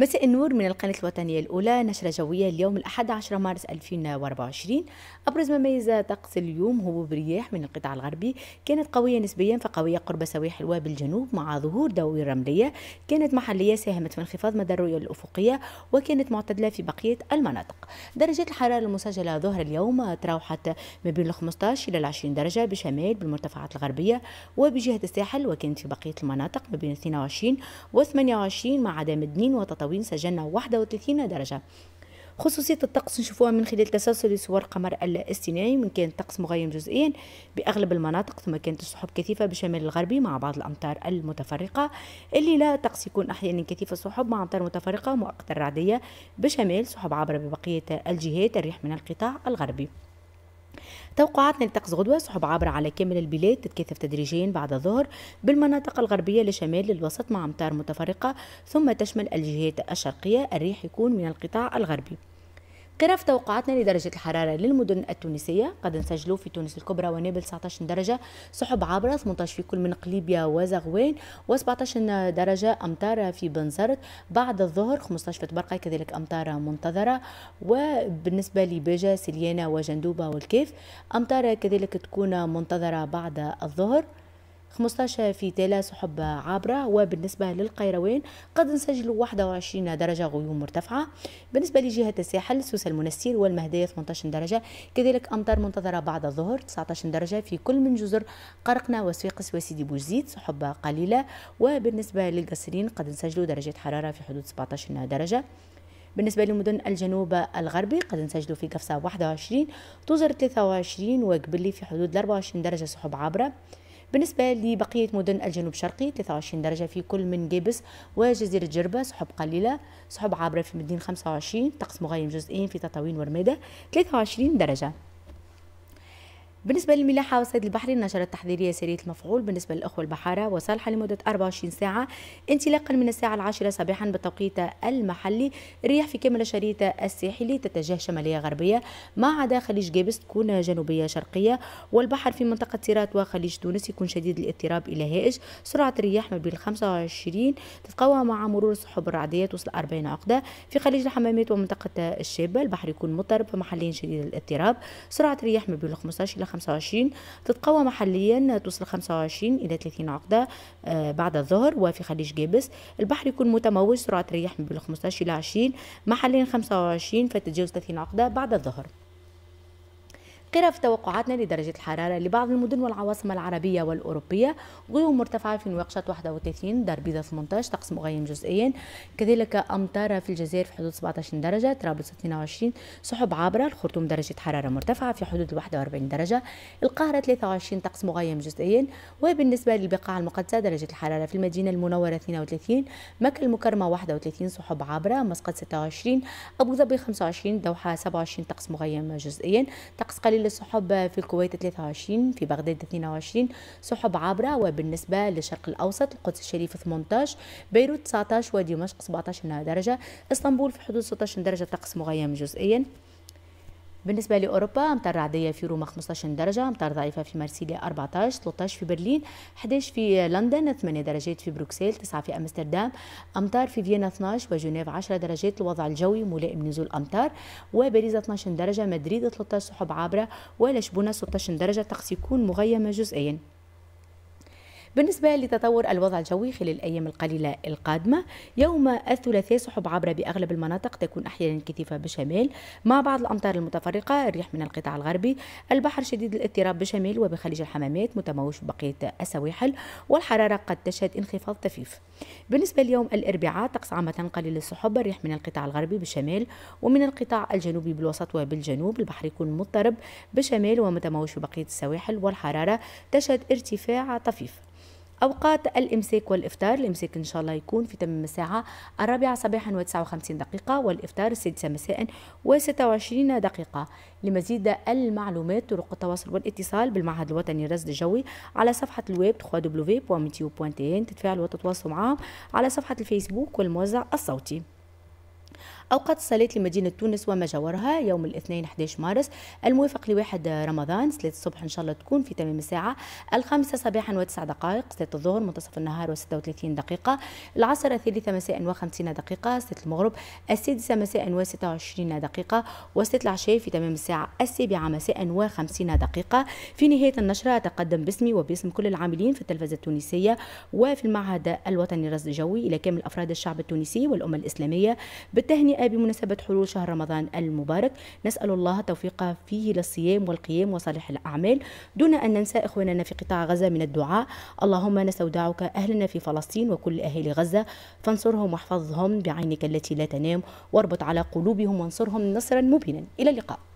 مساء النور من القناة الوطنية الأولى نشرة جوية اليوم الأحد عشر مارس 2024 أبرز ما ميز طقس اليوم هبوب رياح من القطاع الغربي كانت قوية نسبيا فقوية قرب سواحل الواب الجنوب مع ظهور دوي رملية كانت محلية ساهمت في انخفاض مدى الرؤية الأفقية وكانت معتدلة في بقية المناطق درجات الحرارة المسجلة ظهر اليوم تراوحت ما بين 15 إلى 20 درجة بشمال بالمرتفعات الغربية وبجهة الساحل وكانت في بقية المناطق ما بين 22 و 28 مع عدم الدين وتطور متساويين سجلنا 31 درجة خصوصية الطقس نشوفوها من خلال تسلسل صور قمر الاصطناعي من كان الطقس مغيم جزئيا بأغلب المناطق ثم كانت السحب كثيفة بشمال الغربي مع بعض الأمطار المتفرقة اللي لا الطقس يكون أحيانا كثيف السحب مع أمطار متفرقة مؤقتة رعدية بشمال سحب عابرة ببقية الجهات الريح من القطاع الغربي توقعات نلتقص غدوة سحب عابرة على كامل البلاد تتكاثف تدريجيا بعد الظهر بالمناطق الغربية لشمال للوسط مع أمطار متفرقة ثم تشمل الجهات الشرقية الريح يكون من القطاع الغربي في توقعاتنا لدرجة الحرارة للمدن التونسية قد نسجلوا في تونس الكبرى ونابل 19 درجة سحب عابرة 18 في كل من قليبيا وزغوان و17 درجة أمطار في بنزرت بعد الظهر 15 في تبرقة كذلك أمطار منتظرة وبالنسبة لباجة سليانة وجندوبة والكيف أمطار كذلك تكون منتظرة بعد الظهر 15 في تيلا سحب عابرة وبالنسبة للقيروان قد نسجلوا 21 درجة غيوم مرتفعة بالنسبة لجهة الساحل سوسة المنستير والمهدية 18 درجة كذلك أمطار منتظرة بعد الظهر 19 درجة في كل من جزر قرقنا وسويقس وسيدي بوزيد سحب قليلة وبالنسبة للقصرين قد نسجل درجة حرارة في حدود 17 درجة بالنسبة لمدن الجنوب الغربي قد نسجل في قفصة 21 توزر 23 وقبلي في حدود 24 درجة سحب عابرة بالنسبة لبقية مدن الجنوب الشرقي 23 درجة في كل من جيبس وجزيرة جربة سحب قليلة سحب عابرة في مدين 25 طقس مغيم جزئين في تطاوين ورميدة 23 درجة بالنسبة للملاحة وصيد البحري نشرت تحذيرية سرية المفعول بالنسبة للأخوة البحارة وصالحة لمدة 24 ساعة انطلاقا من الساعة العاشرة صباحا بالتوقيت المحلي الرياح في كامل الشريط الساحلي تتجه شمالية غربية ما عدا خليج جابس تكون جنوبية شرقية والبحر في منطقة سيرات وخليج تونس يكون شديد الاضطراب إلى هائج سرعة الرياح ما بين 25 تتقوى مع مرور السحب الرعدية توصل 40 عقدة في خليج الحمامات ومنطقة الشابة البحر يكون مضطرب محلين شديد الاضطراب سرعة الرياح ما بين 15 إلى 25 تتقوى محليا توصل 25 إلى 30 عقدة آه، بعد الظهر وفي خليج جابس البحر يكون متموج سرعة رياح من 15 إلى 20 محليا 25 فتتجاوز 30 عقدة بعد الظهر قرف توقعاتنا لدرجة الحرارة لبعض المدن والعواصم العربية والأوروبية غيوم مرتفعة في نواقشة 31 دار بيضة 18 طقس مغيم جزئيا كذلك أمطار في الجزائر في حدود 17 درجة طرابلس 22 سحب عابرة الخرطوم درجة حرارة مرتفعة في حدود 41 درجة القاهرة 23 طقس مغيم جزئيا وبالنسبة للبقاع المقدسة درجة الحرارة في المدينة المنورة 32 مكة المكرمة 31 سحب عابرة مسقط 26 أبو ظبي 25 دوحة 27 طقس مغيم جزئيا طقس قليل للسحب في الكويت 23 في بغداد 22 سحب عابرة وبالنسبة للشرق الأوسط القدس الشريف 18 بيروت 19 ودمشق 17 درجة اسطنبول في حدود 16 درجة طقس مغيم جزئيا بالنسبة لأوروبا أمطار رعدية في روما 15 درجة أمطار ضعيفة في مارسيليا 14 13 في برلين 11 في لندن 8 درجات في بروكسل 9 في أمستردام أمطار في فيينا 12 وجنيف 10 درجات الوضع الجوي ملائم نزول أمطار وباريس 12 درجة مدريد 13 سحب عابرة ولشبونة 16 درجة طقس يكون مغيمة جزئيا بالنسبة لتطور الوضع الجوي خلال الأيام القليلة القادمة يوم الثلاثاء سحب عبرة بأغلب المناطق تكون أحيانا كثيفة بالشمال مع بعض الأمطار المتفرقة الريح من القطاع الغربي البحر شديد الاضطراب بالشمال وبخليج الحمامات متموج ببقية السواحل والحرارة قد تشهد انخفاض طفيف بالنسبة ليوم الأربعاء طقس عامة قليل السحب الريح من القطاع الغربي بالشمال ومن القطاع الجنوبي بالوسط وبالجنوب البحر يكون مضطرب بالشمال ومتموج ببقية السواحل والحرارة تشهد ارتفاع طفيف أوقات الإمساك والإفطار الإمساك إن شاء الله يكون في تمام الساعة الرابعة صباحا و59 دقيقة والإفطار السادسة مساء و26 دقيقة لمزيد المعلومات طرق التواصل والاتصال بالمعهد الوطني للرصد الجوي على صفحة الويب www.meteo.in تتفاعلوا وتتواصلوا معهم على صفحة الفيسبوك والموزع الصوتي أوقات الصلاة لمدينة تونس وما جاورها يوم الاثنين 11 مارس الموافق لواحد رمضان صلاة الصبح إن شاء الله تكون في تمام الساعة الخامسة صباحا وتسع دقائق صلاة الظهر منتصف النهار و36 دقيقة العصر الثالثة مساء و50 دقيقة صلاة المغرب السادسة مساء و26 دقيقة وصلاة العشاء في تمام الساعة السابعة مساء و50 دقيقة في نهاية النشرة أتقدم باسمي وباسم كل العاملين في التلفزة التونسية وفي المعهد الوطني الرصد الجوي إلى كامل أفراد الشعب التونسي والأمة الإسلامية بالتهنئة جاء بمناسبة حلول شهر رمضان المبارك نسأل الله توفيق فيه للصيام والقيام وصالح الأعمال دون أن ننسى إخواننا في قطاع غزة من الدعاء اللهم نستودعك أهلنا في فلسطين وكل أهل غزة فانصرهم واحفظهم بعينك التي لا تنام واربط على قلوبهم وانصرهم نصرا مبينا إلى اللقاء